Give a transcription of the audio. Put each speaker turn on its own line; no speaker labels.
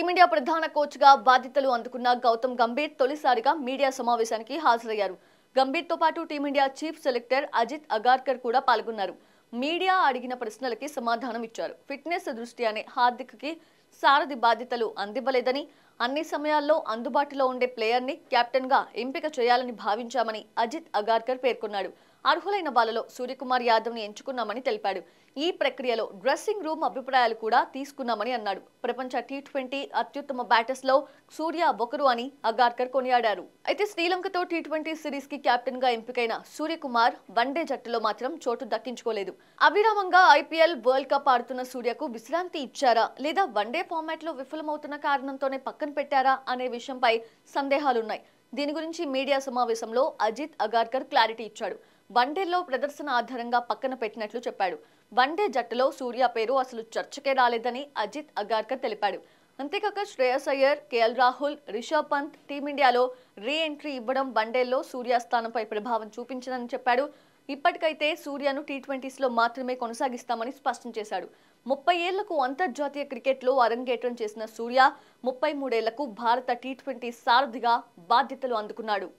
team India ప్రధాన కోచ్గా బాధ్యతలు అందుకున్న గౌతమ్ గంభీర్ తొలిసారిగా మీడియా సమావేశానికి హాజరయ్యారు గంభీర్తో పాటు Team India chief selector Ajit Agarkar కూడా పాల్గొన్నారు మీడియా అడిగిన ప్రశ్నలకి సమాధానం ఇచ్చారు ఫిట్నెస్ దృష్ట్యానే హార్దిక్కి సారథి బాధ్యతలు అందివ్వలేదని అన్ని సమయాల్లో అందుబాటులో ఉండే ప్లేయర్ని గా ఎంపిక చేయాలని భావించామని అజిత్ అగార్కర్ పేర్కొన్నాడు అర్హులైన వాళ్లలో సూర్యకుమార్ యాదవ్ని ఎంచుకున్నామని తెలిపాడు ఈ ప్రక్రియలో డ్రెస్సింగ్ రూమ్ అభిప్రాయాలు కూడా తీసుకున్నామని అన్నాడు ప్రపంచ టీ ట్వంటీ అత్యుత్తమ లో సూర్య ఒకరు అని అగార్కర్ కొనియాడారు అయితే శ్రీలంకతో టీ ట్వంటీ క్యాప్టెన్ కెప్టెన్గా ఎంపికైన సూర్యకుమార్ వన్డే జట్టులో మాత్రం చోటు దక్కించుకోలేదు అవిరామంగా ఐపీఎల్ వరల్డ్ కప్ ఆడుతున్న సూర్యకు విశ్రాంతి ఇచ్చారా లేదా వన్డే ఫార్మాట్లో విఫలమవుతున్న కారణంతోనే పక్కన పెట్టారా అనే విషయంపై సందేహాలున్నాయి దీని గురించి మీడియా సమావేశంలో అజిత్ అగార్కర్ క్లారిటీ ఇచ్చాడు వన్డేలో ప్రదర్శన ఆధారంగా పక్కన పెట్టినట్లు చెప్పాడు వన్డే జట్టులో సూర్య పేరు అసలు చర్చకే రాలేదని అజిత్ అగార్కర్ తెలిపాడు అంతేకాక శ్రేయస్ అయ్యర్ కేఎల్ రాహుల్ రిషబ్ పంత్ టీమిండియాలో రీ ఎంట్రీ ఇవ్వడం వన్డేల్లో సూర్య స్థానంపై ప్రభావం చూపించదని చెప్పాడు ఇప్పటికైతే సూర్యను టీ ట్వంటీస్లో మాత్రమే కొనసాగిస్తామని స్పష్టం చేశాడు ముప్పై ఏళ్లకు అంతర్జాతీయ క్రికెట్లో అరంగేట్రం చేసిన సూర్య ముప్పై మూడేళ్లకు భారత టీ ట్వంటీ సారథిగా బాధ్యతలు అందుకున్నాడు